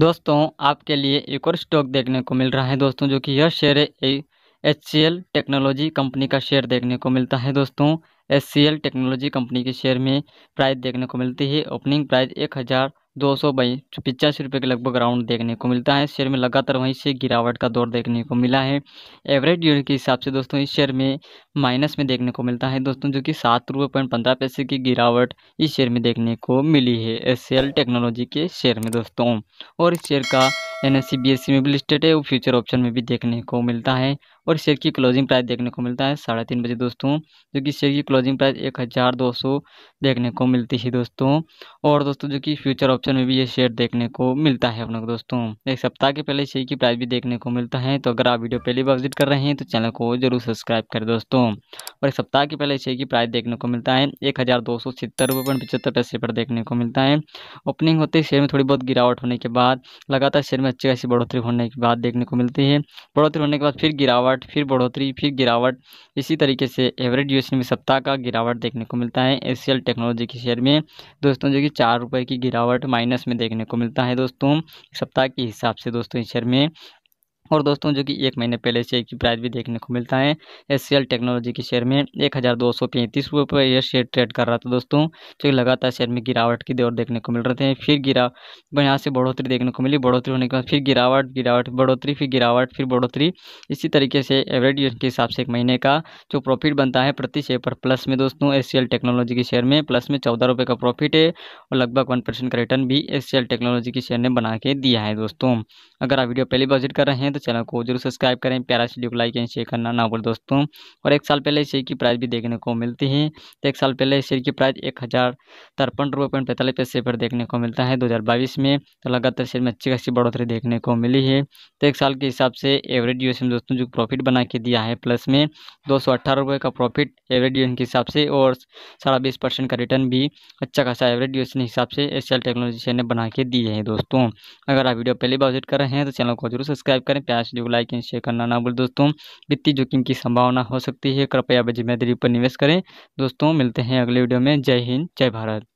दोस्तों आपके लिए एक और स्टॉक देखने को मिल रहा है दोस्तों जो कि यह शेयर है एच टेक्नोलॉजी कंपनी का शेयर देखने को मिलता है दोस्तों एच सी टेक्नोलॉजी कंपनी के शेयर में प्राइस देखने को मिलती है ओपनिंग प्राइस एक हज़ार दो सौ पिचासी रुपये के लगभग राउंड देखने को मिलता है शेयर में लगातार वहीं से गिरावट का दौर देखने को मिला है एवरेज यूनिट के हिसाब से दोस्तों इस शेयर में माइनस में देखने को मिलता है दोस्तों जो कि सात रुपये पॉइंट पंद्रह पैसे की गिरावट इस शेयर में देखने को मिली है एस टेक्नोलॉजी के शेयर में दोस्तों और इस शेयर का एन एस सी में भी लिस्टेड है वो फ्यूचर ऑप्शन में भी देखने को मिलता है और शेयर की क्लोजिंग प्राइस देखने को मिलता है साढ़े तीन बजे दोस्तों जो कि शेयर की क्लोजिंग प्राइस एक हज़ार दो सौ देखने को मिलती है दोस्तों और दोस्तों जो कि फ्यूचर ऑप्शन में भी ये शेयर देखने को मिलता है अपने दोस्तों एक सप्ताह के पहले शेयर की प्राइस भी देखने को मिलता है तो अगर आप वीडियो पहली बार विजिट कर रहे हैं तो चैनल को जरूर सब्सक्राइब करें दोस्तों और एक सप्ताह के पहले शेयर की प्राइस देखने को मिलता है एक हज़ार दो सौ सत्तर रुपये पॉइंट पचहत्तर पैसे पर देखने को मिलता है ओपनिंग होते शेयर में थोड़ी बहुत गिरावट होने के बाद लगातार शेयर में अच्छी ऐसी बढ़ोतरी होने के बाद देखने को मिलती है बढ़ोतरी होने के बाद फिर गिरावट फिर बढ़ोतरी फिर गिरावट इसी तरीके से एवरेज यू में सप्ताह का गिरावट देखने को मिलता है एस टेक्नोलॉजी के शेयर में दोस्तों जो कि चार रुपये की गिरावट माइनस में देखने को मिलता है दोस्तों सप्ताह के हिसाब से दोस्तों इस शेयर में और दोस्तों जो कि एक महीने पहले शेयर की प्राइस भी देखने को मिलता है एस टेक्नोलॉजी के शेयर में एक हज़ार दो सौ पैंतीस रुपये पर यह शेयर ट्रेड कर रहा था दोस्तों जो कि लगातार शेयर में गिरावट की दौर देखने को मिल रहे थे फिर गिरा यहाँ से बढ़ोतरी देखने को मिली बढ़ोतरी होने के बाद फिर गिरावट गिरावट बढ़ोतरी फिर गिरावट फिर बढ़ोतरी इसी तरीके से एवरेज के हिसाब से एक महीने का जो प्रॉफिट बनता है प्रति शेयर पर प्लस में दोस्तों एस टेक्नोलॉजी के शेयर में प्लस में चौदह रुपये का प्रॉफिट है और लगभग वन परसेंट का रिटर्न भी एस टेक्नोलॉजी के शेयर ने बना के दिया है दोस्तों अगर आप वीडियो पहली बजट कर रहे हैं तो चैनल को जरूर सब्सक्राइब करें प्यारा वीडियो को लाइक एंड शेयर करना ना बोल दोस्तों और एक साल पहले शेयर की प्राइस भी देखने को मिलती है तो एक साल पहले शेयर की प्राइस एक हज़ार तिरपन रुपये पॉइंट पैंतालीस पैसे पर देखने को मिलता है दो हज़ार बाईस में तो लगातार शेयर में अच्छी खासी बढ़ोतरी देखने को मिली है तो एक साल के हिसाब से एवरेज यूएस में दोस्तों जो प्रॉफिट बना के दिया है प्लस में दो सौ अट्ठारह रुपये का प्रॉफिट एवरेज यूएस के हिसाब से और साढ़ा बीस परसेंट का रिटर्न भी अच्छा खासा एवरेज यूएस के हिसाब से एस टेक्नोलॉजी शेयर ने बना के दिए हैं दोस्तों अगर आप वीडियो पहली बार विजिट कर रहे हैं तो चैनल को जरूर सब्सक्राइब करें क्या वीडियो को लाइक एंड शेयर करना ना भूल दोस्तों वित्तीय जोखिम की संभावना हो सकती है कृपया जिम्मेदारी पर निवेश करें दोस्तों मिलते हैं अगले वीडियो में जय हिंद जय भारत